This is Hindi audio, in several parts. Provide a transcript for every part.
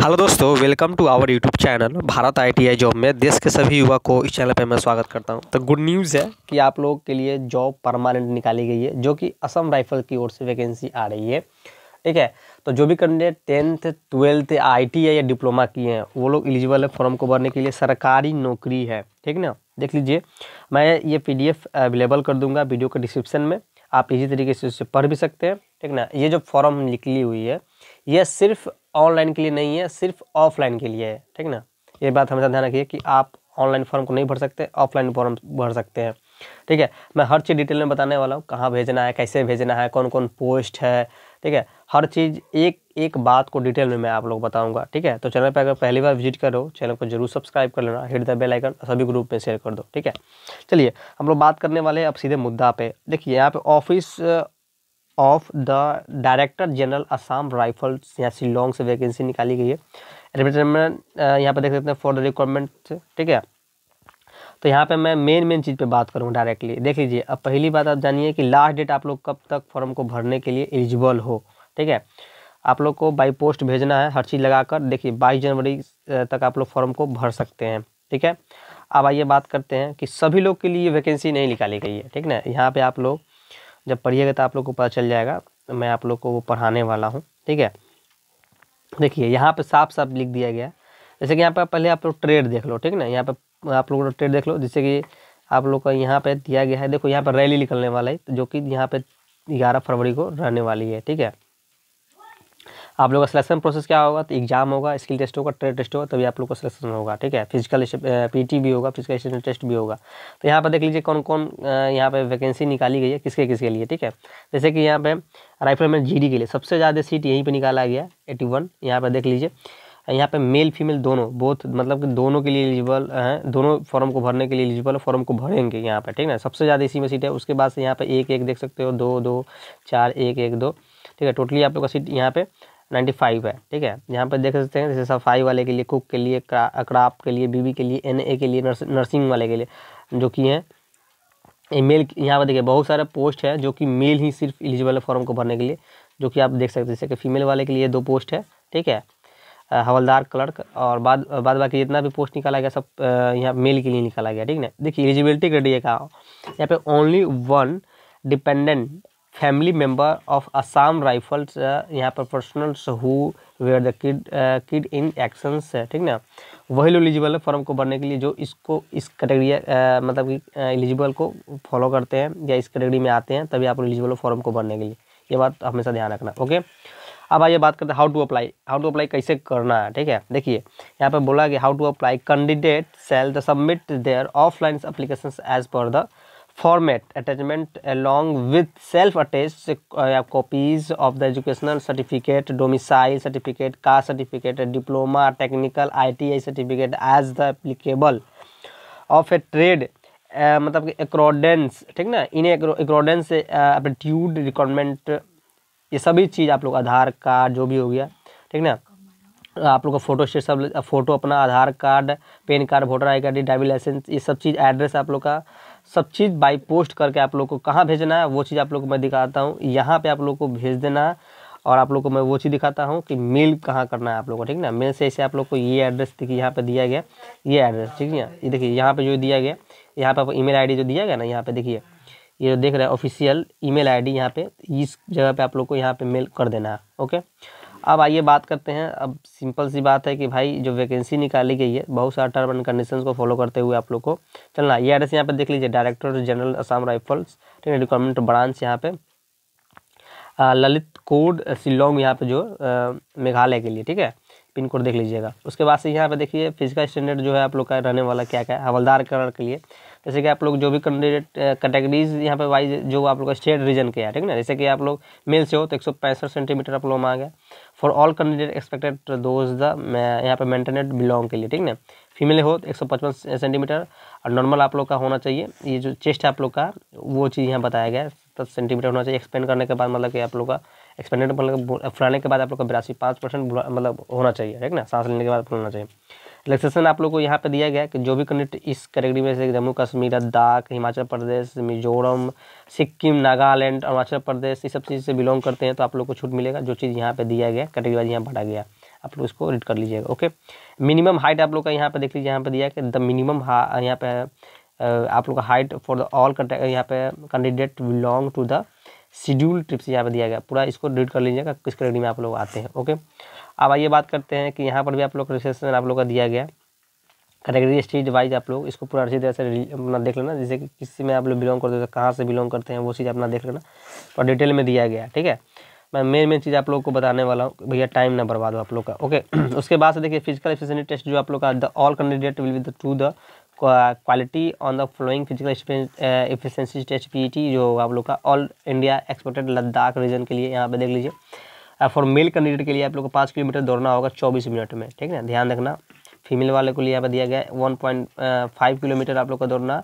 हेलो दोस्तों welcome to our YouTube channel Bharat ITI job में देश के सभी युवा को इस चैनल पर मैं स्वागत करता हूं तो गुड न्यूज़ है कि आप लोगों के लिए जॉब परमानेंट निकाली गई है जो कि असम राइफल की ओर से वैकेंसी आ रही है ठीक है तो जो भी कैंडिडेट टेंथ ट्वेल्थ आई या डिप्लोमा किए हैं वो लोग एलिजिबल है फॉर्म को भरने के लिए सरकारी नौकरी है ठीक ना देख लीजिए मैं ये पी अवेलेबल कर दूँगा वीडियो के डिस्क्रिप्शन में आप इसी तरीके से उससे पढ़ भी सकते हैं ठीक ना ये जो फॉर्म निकली हुई है यह सिर्फ ऑनलाइन के लिए नहीं है सिर्फ ऑफलाइन के लिए है ठीक ना ये बात हमेशा ध्यान रखिए कि आप ऑनलाइन फॉर्म को नहीं भर सकते ऑफलाइन फॉर्म भर सकते हैं ठीक है मैं हर चीज़ डिटेल में बताने वाला हूँ कहाँ भेजना है कैसे भेजना है कौन कौन पोस्ट है ठीक है हर चीज़ एक एक बात को डिटेल में मैं आप लोग बताऊंगा ठीक है तो चैनल पर अगर पहली बार विजिट करो चैनल को जरूर सब्सक्राइब कर लेना हिट द बेल आइकन सभी ग्रुप में शेयर कर दो ठीक है चलिए हम लोग बात करने वाले हैं अब सीधे मुद्दा पे देखिए यहाँ पे office of the director general Assam rifles यहाँ शिलोंग से वैकेंसी निकाली गई है रिप्रेजेंटमेंट uh, यहाँ पर देख सकते हैं फॉर द रिक्वायरमेंट ठीक है तो यहाँ पे मैं मेन मेन चीज़ पे बात करूँ डायरेक्टली देख लीजिए अब पहली बात आप जानिए कि लास्ट डेट आप लोग कब तक फॉर्म को भरने के लिए एलिजिबल हो ठीक है आप लोग को बाई पोस्ट भेजना है हर चीज़ लगाकर देखिए बाईस जनवरी uh, तक आप लोग फॉर्म को भर सकते हैं ठीक है अब आइए बात करते हैं कि सभी लोग के लिए वैकेंसी नहीं निकाली गई है ठीक ना यहाँ पे आप लोग जब पढ़िएगा तो आप लोग को पता चल जाएगा मैं आप लोग को वो पढ़ाने वाला हूँ ठीक है देखिए यहाँ पर साफ साफ लिख दिया गया जैसे कि यहाँ पर पहले आप लोग ट्रेड देख लो ठीक ना यहाँ पर आप लोग ट्रेड देख लो जिससे कि आप लोग का यहाँ पे दिया गया है देखो यहाँ पर रैली निकलने वाला है जो कि यहाँ पे ग्यारह फरवरी को रहने वाली है ठीक है आप लोग का सिलेक्शन प्रोसेस क्या होगा तो एग्जाम होगा स्किल टेस्ट होगा ट्रेड टेस्ट होगा तभी आप लोग का सिलेक्शन होगा ठीक है फिजिकल पीटी भी होगा फिजिकल टेस्ट भी होगा तो यहाँ पर देख लीजिए कौन कौन यहाँ पर वैकेंसी निकाली गई है किसके किसके लिए ठीक है जैसे कि यहाँ पर राइफलमैन जी के लिए सबसे ज़्यादा सीट यहीं पर निकाला गया एटी वन यहाँ पर देख लीजिए यहाँ पे मेल फीमेल दोनों बहुत मतलब कि दोनों के लिए एलिजिबल हैं दोनों फॉर्म को भरने के लिए एलिजिबल फॉर्म को भरेंगे यहाँ पे ठीक है सबसे ज़्यादा इसी में सीट है उसके बाद से यहाँ पे एक एक देख सकते हो दो दो चार एक एक दो ठीक है टोटली आप लोग का सीट यहाँ पे नाइन्टी फाइव है ठीक है यहाँ पर देख सकते हैं जैसे सफाई वाले के लिए कुक के लिए क्राफ्ट के लिए बीबी के लिए एन ए के लिए नर्स, नर्सिंग वाले के लिए जो कि हैं मेल यहाँ पर देखिए बहुत सारे पोस्ट है जो कि मेल ही सिर्फ एलिजिबल है फॉर्म को भरने के लिए जो कि आप देख सकते हैं जैसे कि फीमेल वाले के लिए दो पोस्ट है ठीक है हवलदार क्लर्क और बाद बाद बाकी जितना भी पोस्ट निकाला गया सब यहाँ मेल के लिए निकाला गया ठीक ना देखिए एलिजिबिलिटी दिए कहा यहाँ पे only one dependent family member of Assam rifles यहाँ पर personnels who were the kid kid in actions है ठीक ना वही लोग एलिजिबल है फॉर्म को भरने के लिए जो इसको इस कैटेगरी uh, मतलब कि एलिजिबल uh, को फॉलो करते हैं या इस कैटेगरी में आते हैं तभी आप एलिजिबल हो फॉर्म को भरने के लिए ये बात हमेशा ध्यान रखना ओके अब आइए बात करते हैं how to apply how to apply कैसे करना है ठीक है देखिए यहाँ पर बोला कि how to apply candidate shall the submit their offline application as per the format attachment along with self attach copies of the educational certificate domicile certificate caste certificate diploma technical I T I certificate as the applicable of a trade मतलब कि एक्रोडेंस ठीक ना इन एक्रोडेंस एप्टीट्यूड रिक्वायरमेंट ये सभी चीज़ आप लोग आधार कार्ड जो भी हो गया ठीक ना आप लोग का फोटो शेयर सब फोटो uh, अपना Aadhaar card pan card voter I card driving licence ये सब चीज़ एड्रेस आप लोग का सब चीज़ बाई पोस्ट करके आप लोग को कहाँ भेजना है वो चीज़ आप लोग को मैं दिखाता हूँ यहाँ पे आप लोग को भेज देना है और आप लोग को मैं वो चीज़ दिखाता हूँ कि मेल कहाँ करना है आप लोग को ठीक ना मेल से ऐसे आप लोग को ये एड्रेस देखिए यहाँ पे दिया गया ये एड्रेस ठीक है ये देखिए यहाँ पे जो दिया गया यहाँ पे आप ई मेल जो दिया गया ना यहाँ पे देखिए ये जो देख रहे हैं ऑफिशियल ई मेल यहाँ पे इस जगह पे आप लोग को यहाँ पे मेल कर देना है ओके अब आइए बात करते हैं अब सिंपल सी बात है कि भाई जो वैकेंसी निकाली गई है बहुत सारा टर्म एंड कंडीशंस को फॉलो करते हुए आप लोग को चलना ये एड्रेस यहाँ पर देख लीजिए डायरेक्टर जनरल असम राइफल्स ठीक है रिक्वायरमेंट ब्रांच यहाँ पे ललित कोड शिलोंग यहाँ पे जो मेघालय के लिए ठीक है पिन कोड देख लीजिएगा उसके बाद से यहाँ पे देखिए फिजिकल स्टैंडर्ड जो है आप लोग का रहने वाला क्या क्या है हवलदार कलर के लिए जैसे कि आप लोग जो भी कैंडिडेट कैटेगरीज यहाँ पे वाइज जो आप लोग का स्टेट रीजन के है ठीक ना जैसे कि आप लोग मेल से हो तो एक सेंटीमीटर आप लोग मांगे for all candidate expected those the यहाँ पे मैंटेनेड बिलोंग के लिए ठीक ना फीमेल हो तो एक सेंटीमीटर और नॉर्मल आप लोग का होना चाहिए ये जो चेस्ट है आप लोग का वो चीज़ यहाँ बताया गया है सेंटीमीटर होना चाहिए एक्सपेंड करने के बाद मतलब कि आप लोग का एक्सपेंडेड मतलब फुलाने के बाद आप लोग का बिरासी पाँच परसेंट मतलब होना चाहिए ठीक ना सांस लेने के बाद फुलाना चाहिए रिलेक्सेशन आप लोग को यहाँ पे दिया गया कि जो भी कैंडिडेट इस कैटेगरी में से जम्मू कश्मीर लद्दाख हिमाचल प्रदेश मिजोरम सिक्किम नागालैंड अरुणाचल प्रदेश इस सब चीज़ से बिलोंग करते हैं तो आप लोग को छूट मिलेगा जो चीज़ यहाँ पे दिया गया कैटेगरी वाइज यहाँ बढ़ा गया आप लोग इसको रीड कर लीजिएगा ओके मिनिमम हाइट आप लोग का यहाँ पे देख लीजिए यहाँ पर दिया कि द मिनिमम यहाँ पे आप लोग का हाइट फॉर द ऑल यहाँ पे candidate belong to the schedule tribes यहाँ पर दिया गया पूरा इसको रीड कर लीजिएगा किस कैटेगरी में आप लोग आते हैं ओके अब आइए बात करते हैं कि यहाँ पर भी आप लोग रजिस्ट्रेशन आप लोग का दिया गया कैटेगरी स्टेज वाइज आप लोग इसको पूरा अच्छी तरह से अपना देख लेना जैसे कि किस में आप लोग बिलोंग करते हैं तो कहाँ से बिलोंग करते हैं वो चीज़ अपना देख लेना और डिटेल में दिया गया ठीक है मैं मेन मेन चीज़ आप लोग को बताने वाला हूँ भैया टाइम ना बर्बाद हो आप लोग का ओके उसके बाद से देखिए फिजिकल एफिशिएंसी टेस्ट जो आप लोग का the all candidate will be the to the quality on the following physical efficiency test T जो होगा आप लोग का all India exported Ladakh region के लिए यहाँ पे देख लीजिए फॉर मेल कैंडिडेट के लिए आप लोग को पाँच किलोमीटर दौड़ना होगा चौबीस मिनट में ठीक है ध्यान रखना फीमेल वाले को लिए यहाँ पर दिया गया वन पॉइंट फाइव किलोमीटर आप लोग का दौड़ना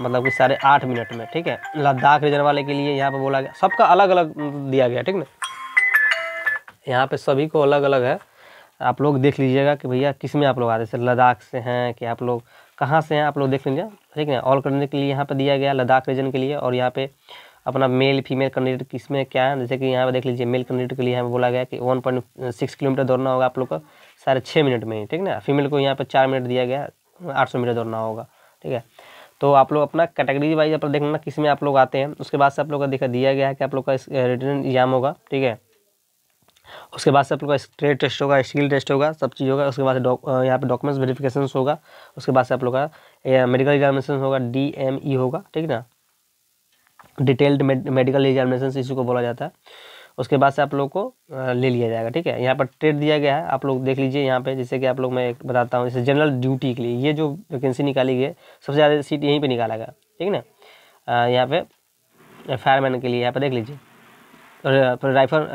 मतलब कि साढ़े आठ मिनट में ठीक है लद्दाख रीजन वाले के लिए यहाँ पर बोला गया सबका अलग अलग दिया गया ठीक ना यहाँ पर सभी को अलग अलग है आप लोग देख लीजिएगा कि भैया किस में आप लोग आ रहे हैं लद्दाख से हैं कि आप लोग कहाँ से हैं आप लोग देख लीजिए ठीक है ऑल करने के लिए यहाँ पर दिया गया लद्दाख रीजन के लिए और यहाँ पे अपना मेल फीमेल कैंडिडेट किस में क्या है जैसे कि यहाँ पर देख लीजिए मेल कैंडिडेट के लिए हमें बोला गया कि वन पॉइंट सिक्स किलोमीटर दौड़ना होगा आप लोग को साढ़े छः मिनट में ही ठीक ना फीमेल को यहाँ पर चार मिनट दिया गया आठ सौ मीटर दौड़ना होगा ठीक है तो आप लोग अपना कैटेगरी वाइज आप लोग देखना किस में आप लोग आते हैं उसके बाद से आप लोग का देखा दिया गया है कि आप लोग का रिटर्न एग्जाम होगा ठीक है उसके बाद से आप लोग का स्ट्रेट टेस्ट होगा स्किल टेस्ट होगा सब चीज़ होगा उसके बाद से यहाँ पे डॉक्यूमेंट्स वेरिफिकेशन होगा उसके बाद से आप लोग का मेडिकल एग्जामिनेशन होगा डी एम ई होगा ठीक ना डिटेल्ड मेडिकल एग्जामिनेशन इसी को बोला जाता है उसके बाद से आप लोग को ले लिया जाएगा ठीक है यहाँ पर ट्रेड दिया गया है आप लोग देख लीजिए यहाँ पे जैसे कि आप लोग मैं एक बताता हूँ जैसे जनरल ड्यूटी के लिए ये जो वैकेंसी निकाली गई है सबसे ज़्यादा सीट यहीं पे निकाला गया ठीक है ना यहाँ पे फायरमैन के लिए यहाँ पर देख लीजिए राइफल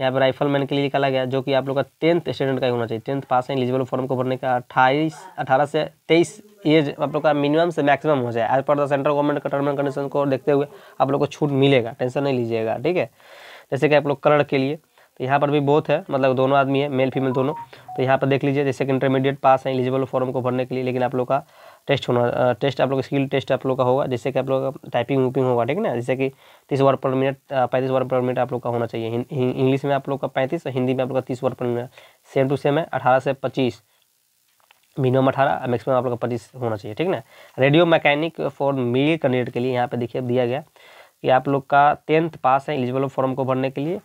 यहाँ पर राइफल मैन के लिए निकाला गया जो कि आप लोग का टेंथ स्टैंडर्ड का ही होना चाहिए टेंथ पास है एलिजिबल फॉर्म को भरने का अट्ठाईस अठारह से तेईस एज आप लोग का मिनिमम से मैक्सिमम हो जाए एज पर देंट्रल सेंट्रल गवर्नमेंट का टर्म एंड कंडीशन को देखते हुए आप लोग को छूट मिलेगा टेंशन नहीं लीजिएगा ठीक है जैसे कि आप लोग कलर के लिए तो यहाँ पर भी बहुत है मतलब दोनों आदमी है मेल फीमेल दोनों तो यहाँ पर देख लीजिए जैसे कि इंटरमीडिएट पास है एलिजिबल फॉर्म को भरने के लिए लेकिन आप लोग का टेस्ट होना टेस्ट आप लोग स्किल टेस्ट आप लोग का होगा जिससे कि आप लोग का टाइपिंग वूपिंग होगा ठीक है ना जैसे कि तीस वर्ड पर मिनट पैंतीस वर्ड पर मिनट आप लोग का होना चाहिए इंग्लिश में आप लोग का पैंतीस और हिंदी में आप लोग का तीस वर्ड पर मिनट सेम टू सेम है अठारह से पच्चीस मिनिमम अठारह मैक्सिमम आप लोग का पच्चीस होना चाहिए ठीक ना radio mechanic for male candidate के लिए यहाँ पर देखिए दिया गया कि आप लोग का टेंथ पास है एलिजिबल फॉर्म को भरने के लिए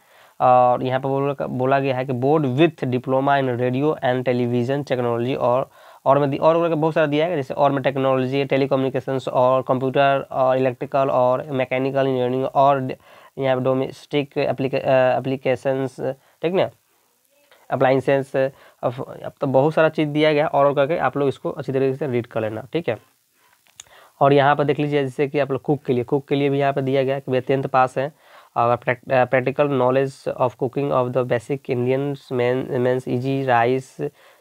और यहाँ पर बोला गया है कि board with diploma in radio and television technology और और में और बहुत सारा दिया है जैसे और में टेक्नोलॉजी टेली और कंप्यूटर और इलेक्ट्रिकल और मैकेनिकल इंजीनियरिंग और यहाँ पर डोमेस्टिक एप्लीकेशंस ठीक ना अप्लाइंसेंस अब तो बहुत सारा चीज़ दिया गया और करके आप लोग इसको अच्छी तरीके से रीड कर लेना ठीक है और यहाँ पर देख लीजिए जैसे कि आप लोग कुक के लिए कुक के लिए भी यहाँ पर दिया गया कि वे टेंथ पास हैं और practical knowledge of cooking of the basic Indian mains easy rice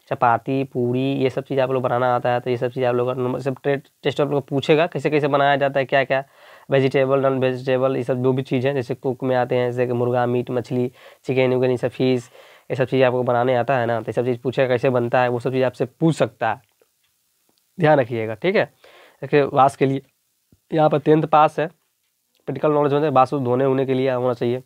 chapati puri ये सब चीज़ आप लोग बनाना आता है तो ये सब चीज़ आप लोग सब ट्रेड टेस्ट आप लोग पूछेगा कैसे कैसे बनाया जाता है क्या क्या वेजिटेबल नॉन वेजिटेबल ये सब जो भी चीज़ है जैसे कुक में आते हैं जैसे मुर्गा मीट मछली चिकन उगन ये सब फीस ये सब चीज़ आपको बनाने आता है ना तो ये सब चीज़ पूछेगा कैसे बनता है वो सब चीज़ आपसे पूछ सकता है ध्यान रखिएगा ठीक है देखिए वास के लिए यहाँ पर टेंथ पास है प्रैक्टिकल नॉलेज हैं वासु धोने होने के लिए होना चाहिए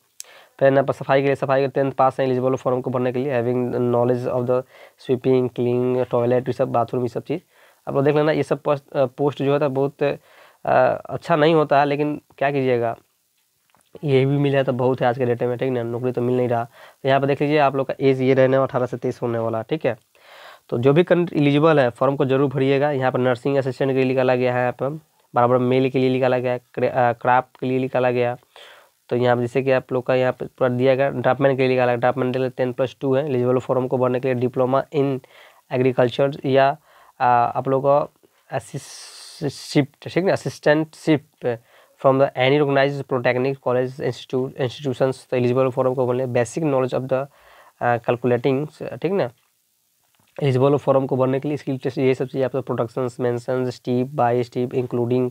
फिर यहाँ पर सफाई के लिए सफाई के टेंथ पास है एलिजिबल फॉर्म को भरने के लिए having knowledge of the sweeping cleaning toilet ये सब बाथरूम ये सब चीज़ आप लोग देख लेना ये सब पोस्ट पोस्ट जो होता है तो बहुत अच्छा नहीं होता है लेकिन क्या कीजिएगा ये भी मिल जाए तो बहुत है आज के डेट में ठीक ना नौकरी तो मिल नहीं रहा तो यहाँ पर देख लीजिए आप लोग का एज ये रहने वाला अठारह से तेईस होने वाला ठीक है तो जो भी कंट एलिजिबल है फॉर्म को जरूर भरिएगा यहाँ पर नर्सिंग असिस्टेंट के लिए निकाला गया है यहाँ पर बराबर मेल के लिए निकाला गया क्राफ्ट के लिए निकाला गया तो यहाँ पर जैसे कि आप लोग का यहाँ पर पूरा दिया गया ड्राफ्टमैन के लिए अलग ड्राफ्टमैन के लिए टेन प्लस टू है एलिजिबल फॉर्म को भरने के लिए डिप्लोमा इन एग्रीकल्चर या आ, आप लोग का शिफ्ट ठीक ना assistant shift from the any recognise polytechnic college institute institution तो एलिजिबल फॉर्म को भरने basic knowledge of the calculating ठीक ना एलिजिबल फॉर्म को भरने के लिए स्किल टेस्ट ये सब चीज़ें लोग प्रोडक्शन मैं step by step including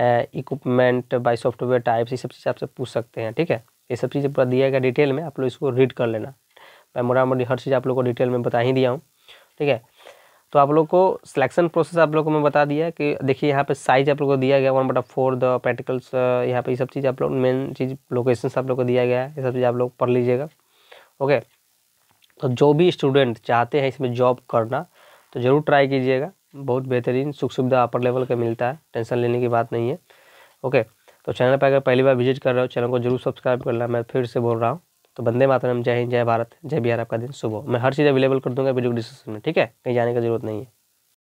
equipment by software types ये सब चीज़ आपसे पूछ सकते हैं ठीक है ये सब चीज़ पूरा दिया गया डिटेल में आप लोग इसको रीड कर लेना मैं मोटा मोटी हर चीज़ आप लोग को डिटेल में बता ही दिया हूँ ठीक है तो आप लोग को सिलेक्शन प्रोसेस आप लोग को मैं बता दिया कि देखिए यहाँ पे साइज आप लोग को दिया गया वन बटा फोर द प्रैक्टिकल्स यहाँ पे ये सब चीज़ आप लोग मेन चीज़ लोकेशन आप लोग को दिया गया है ये सब चीज़ आप लोग पढ़ लीजिएगा ओके तो जो भी स्टूडेंट चाहते हैं इसमें जॉब करना तो ज़रूर ट्राई कीजिएगा बहुत बेहतरीन सुख सुविधा अपर लेवल का मिलता है टेंशन लेने की बात नहीं है ओके तो चैनल पर अगर पहली बार विजिट कर रहे हो चैनल को जरूर सब्सक्राइब कर करना मैं फिर से बोल रहा हूँ तो बंदे मातरम जय हिंद जय भारत जय बिहार आपका दिन सुबह मैं हर चीज़ अवेलेबल कर दूँगा वीडियो डिस्क्रिप्शन में ठीक है कहीं जाने की जरूरत नहीं है